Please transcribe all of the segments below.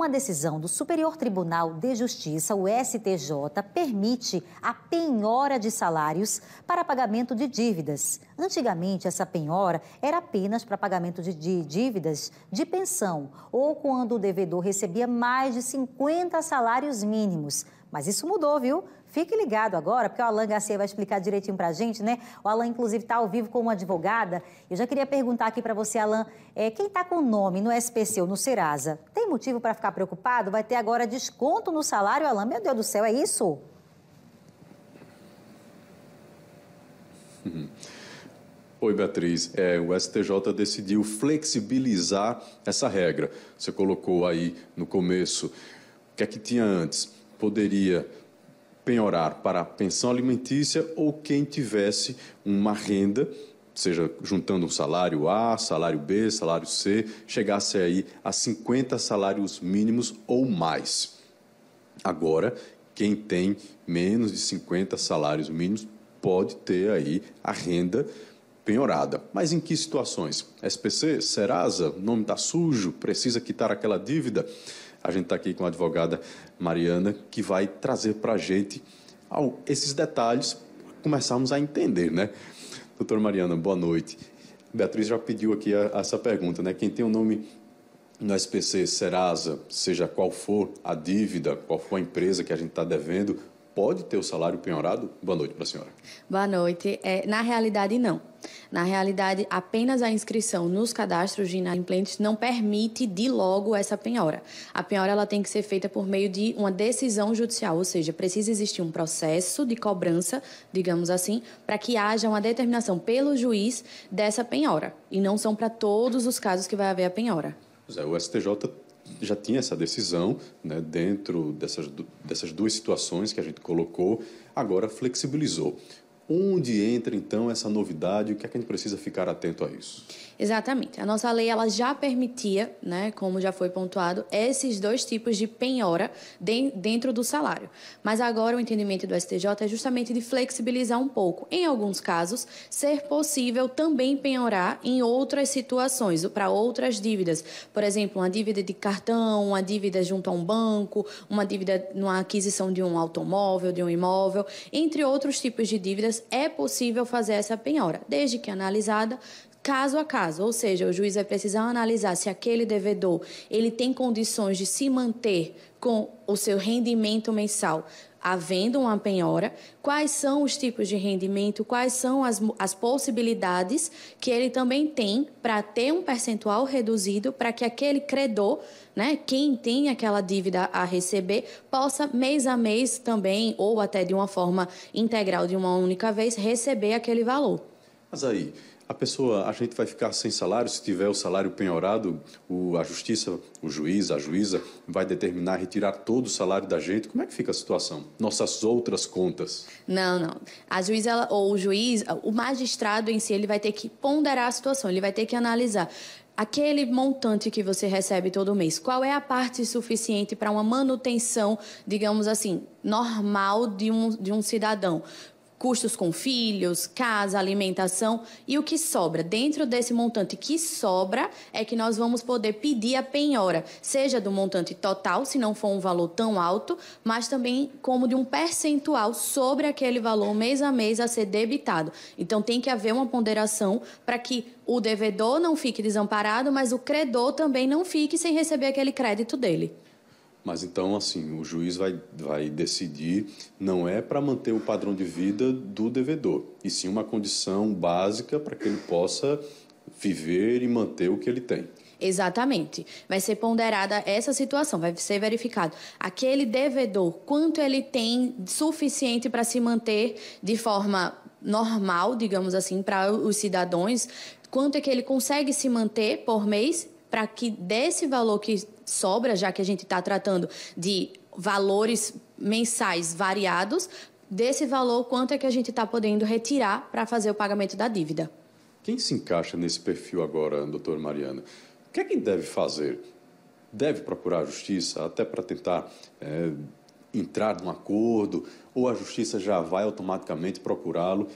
uma decisão do Superior Tribunal de Justiça, o STJ, permite a penhora de salários para pagamento de dívidas. Antigamente, essa penhora era apenas para pagamento de dívidas de pensão ou quando o devedor recebia mais de 50 salários mínimos. Mas isso mudou, viu? Fique ligado agora, porque o Alain Garcia vai explicar direitinho para a gente, né? O Alain, inclusive, está ao vivo com uma advogada. Eu já queria perguntar aqui para você, Alain, é, quem está com nome no SPC ou no Serasa, tem motivo para ficar preocupado? Vai ter agora desconto no salário, Alain? Meu Deus do céu, é isso? Oi, Beatriz. É, o STJ decidiu flexibilizar essa regra. Você colocou aí no começo. O que é que tinha antes? poderia penhorar para a pensão alimentícia ou quem tivesse uma renda, seja juntando um salário A, salário B, salário C, chegasse aí a 50 salários mínimos ou mais. Agora, quem tem menos de 50 salários mínimos pode ter aí a renda penhorada. Mas em que situações? SPC, Serasa, nome está sujo, precisa quitar aquela dívida? A gente está aqui com a advogada Mariana, que vai trazer para a gente esses detalhes, começarmos a entender, né? Doutora Mariana, boa noite. Beatriz já pediu aqui a, a essa pergunta, né? Quem tem o um nome no SPC Serasa, seja qual for a dívida, qual for a empresa que a gente está devendo, pode ter o salário penhorado? Boa noite para a senhora. Boa noite. É, na realidade, não. Na realidade, apenas a inscrição nos cadastros de inadimplentes não permite de logo essa penhora. A penhora ela tem que ser feita por meio de uma decisão judicial, ou seja, precisa existir um processo de cobrança, digamos assim, para que haja uma determinação pelo juiz dessa penhora. E não são para todos os casos que vai haver a penhora. O STJ já tinha essa decisão né, dentro dessas, dessas duas situações que a gente colocou, agora flexibilizou. Onde entra então essa novidade? O que é que a gente precisa ficar atento a isso? Exatamente. A nossa lei ela já permitia, né, como já foi pontuado, esses dois tipos de penhora dentro do salário. Mas agora o entendimento do STJ é justamente de flexibilizar um pouco. Em alguns casos, ser possível também penhorar em outras situações, para outras dívidas. Por exemplo, uma dívida de cartão, uma dívida junto a um banco, uma dívida numa aquisição de um automóvel, de um imóvel, entre outros tipos de dívidas é possível fazer essa penhora, desde que analisada caso a caso, ou seja, o juiz vai precisar analisar se aquele devedor ele tem condições de se manter com o seu rendimento mensal havendo uma penhora, quais são os tipos de rendimento, quais são as, as possibilidades que ele também tem para ter um percentual reduzido para que aquele credor, né, quem tem aquela dívida a receber, possa mês a mês também, ou até de uma forma integral de uma única vez, receber aquele valor. Mas aí, a pessoa, a gente vai ficar sem salário se tiver o salário penhorado, o, a justiça, o juiz, a juíza vai determinar retirar todo o salário da gente. Como é que fica a situação? Nossas outras contas? Não, não. A juíza ela, ou o juiz, o magistrado em si, ele vai ter que ponderar a situação, ele vai ter que analisar aquele montante que você recebe todo mês, qual é a parte suficiente para uma manutenção, digamos assim, normal de um, de um cidadão? custos com filhos, casa, alimentação e o que sobra. Dentro desse montante que sobra é que nós vamos poder pedir a penhora, seja do montante total, se não for um valor tão alto, mas também como de um percentual sobre aquele valor mês a mês a ser debitado. Então tem que haver uma ponderação para que o devedor não fique desamparado, mas o credor também não fique sem receber aquele crédito dele. Mas então, assim, o juiz vai, vai decidir, não é para manter o padrão de vida do devedor, e sim uma condição básica para que ele possa viver e manter o que ele tem. Exatamente. Vai ser ponderada essa situação, vai ser verificado aquele devedor, quanto ele tem suficiente para se manter de forma normal, digamos assim, para os cidadãos, quanto é que ele consegue se manter por mês para que desse valor que sobra, já que a gente está tratando de valores mensais variados, desse valor, quanto é que a gente está podendo retirar para fazer o pagamento da dívida. Quem se encaixa nesse perfil agora, doutor Mariana? O que é que deve fazer? Deve procurar a justiça até para tentar é, entrar num acordo? Ou a justiça já vai automaticamente procurá-lo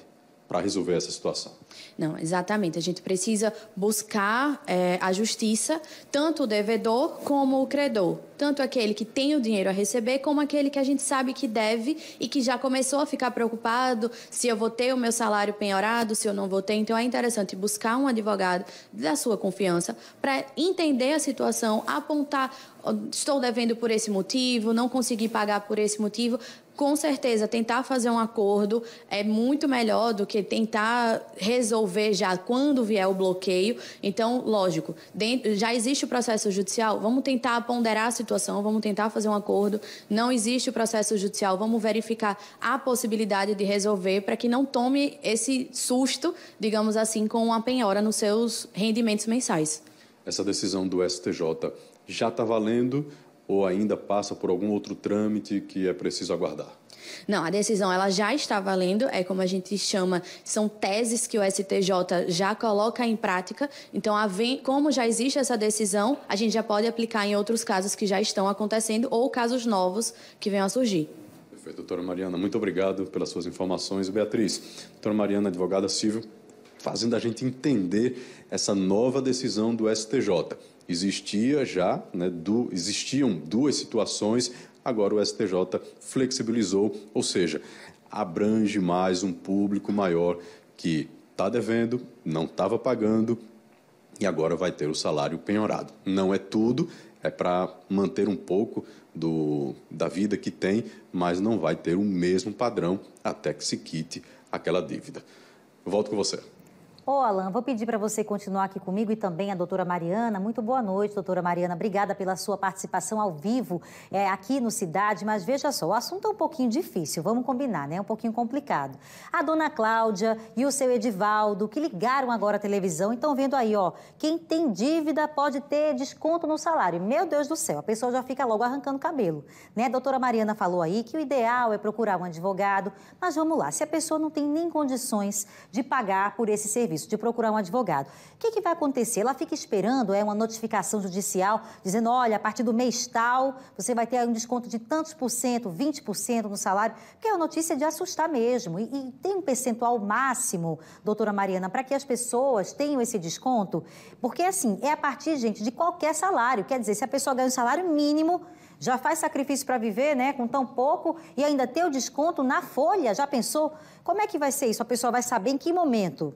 para resolver essa situação. Não, exatamente. A gente precisa buscar é, a justiça, tanto o devedor como o credor. Tanto aquele que tem o dinheiro a receber, como aquele que a gente sabe que deve e que já começou a ficar preocupado se eu vou ter o meu salário penhorado, se eu não vou ter. Então é interessante buscar um advogado da sua confiança para entender a situação, apontar estou devendo por esse motivo, não consegui pagar por esse motivo, com certeza, tentar fazer um acordo é muito melhor do que tentar resolver já quando vier o bloqueio. Então, lógico, dentro, já existe o processo judicial, vamos tentar ponderar a situação, vamos tentar fazer um acordo. Não existe o processo judicial, vamos verificar a possibilidade de resolver para que não tome esse susto, digamos assim, com uma penhora nos seus rendimentos mensais. Essa decisão do STJ já está valendo ou ainda passa por algum outro trâmite que é preciso aguardar? Não, a decisão ela já está valendo, é como a gente chama, são teses que o STJ já coloca em prática. Então, como já existe essa decisão, a gente já pode aplicar em outros casos que já estão acontecendo ou casos novos que venham a surgir. Perfeito, doutora Mariana, muito obrigado pelas suas informações. Beatriz, doutora Mariana, advogada civil, fazendo a gente entender essa nova decisão do STJ existia já, né, existiam duas situações, agora o STJ flexibilizou, ou seja, abrange mais um público maior que está devendo, não estava pagando e agora vai ter o salário penhorado. Não é tudo, é para manter um pouco do, da vida que tem, mas não vai ter o mesmo padrão até que se quite aquela dívida. Volto com você. Ô, oh, Alain, vou pedir para você continuar aqui comigo e também a doutora Mariana. Muito boa noite, doutora Mariana. Obrigada pela sua participação ao vivo é, aqui no Cidade. Mas veja só, o assunto é um pouquinho difícil, vamos combinar, né? É um pouquinho complicado. A dona Cláudia e o seu Edivaldo, que ligaram agora a televisão, estão vendo aí, ó, quem tem dívida pode ter desconto no salário. Meu Deus do céu, a pessoa já fica logo arrancando cabelo. Né? A doutora Mariana falou aí que o ideal é procurar um advogado. Mas vamos lá, se a pessoa não tem nem condições de pagar por esse serviço, serviço, de procurar um advogado, o que, que vai acontecer? Ela fica esperando é uma notificação judicial dizendo, olha, a partir do mês tal, você vai ter um desconto de tantos por cento, 20% no salário, porque é uma notícia de assustar mesmo. E, e tem um percentual máximo, doutora Mariana, para que as pessoas tenham esse desconto, porque assim, é a partir, gente, de qualquer salário. Quer dizer, se a pessoa ganha um salário mínimo, já faz sacrifício para viver, né, com tão pouco e ainda ter o desconto na folha. Já pensou? Como é que vai ser isso? A pessoa vai saber em que momento?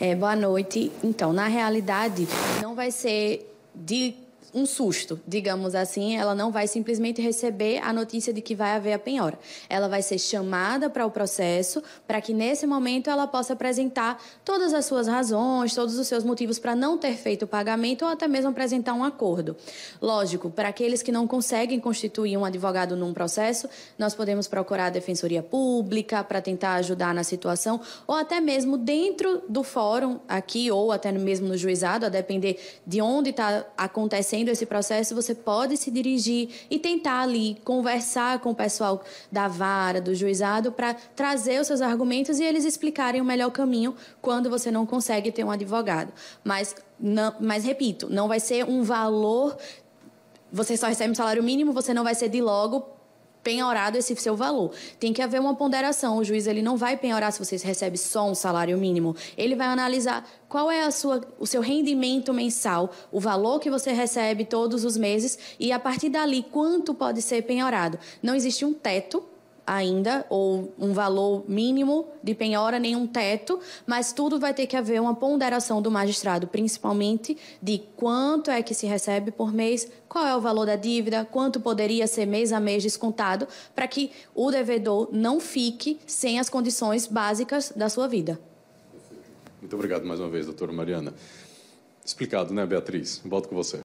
É, boa noite. Então, na realidade, não vai ser de um susto, digamos assim, ela não vai simplesmente receber a notícia de que vai haver a penhora. Ela vai ser chamada para o processo para que nesse momento ela possa apresentar todas as suas razões, todos os seus motivos para não ter feito o pagamento ou até mesmo apresentar um acordo. Lógico, para aqueles que não conseguem constituir um advogado num processo, nós podemos procurar a defensoria pública para tentar ajudar na situação ou até mesmo dentro do fórum aqui ou até mesmo no juizado, a depender de onde está acontecendo acontecendo esse processo, você pode se dirigir e tentar ali conversar com o pessoal da vara, do juizado, para trazer os seus argumentos e eles explicarem o melhor caminho quando você não consegue ter um advogado. Mas, não, mas repito, não vai ser um valor. Você só recebe um salário mínimo, você não vai ser de logo penhorado esse seu valor. Tem que haver uma ponderação. O juiz ele não vai penhorar se você recebe só um salário mínimo. Ele vai analisar qual é a sua, o seu rendimento mensal, o valor que você recebe todos os meses e a partir dali quanto pode ser penhorado. Não existe um teto ainda, ou um valor mínimo de penhora, nenhum teto, mas tudo vai ter que haver uma ponderação do magistrado, principalmente de quanto é que se recebe por mês, qual é o valor da dívida, quanto poderia ser mês a mês descontado, para que o devedor não fique sem as condições básicas da sua vida. Muito obrigado mais uma vez, doutora Mariana. Explicado, né, Beatriz? Volto com você.